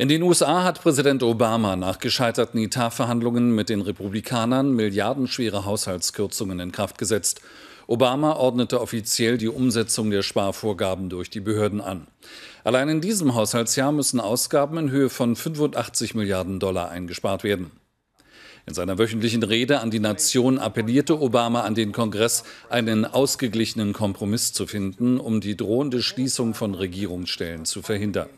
In den USA hat Präsident Obama nach gescheiterten ITAR-Verhandlungen mit den Republikanern milliardenschwere Haushaltskürzungen in Kraft gesetzt. Obama ordnete offiziell die Umsetzung der Sparvorgaben durch die Behörden an. Allein in diesem Haushaltsjahr müssen Ausgaben in Höhe von 85 Milliarden Dollar eingespart werden. In seiner wöchentlichen Rede an die Nation appellierte Obama an den Kongress, einen ausgeglichenen Kompromiss zu finden, um die drohende Schließung von Regierungsstellen zu verhindern.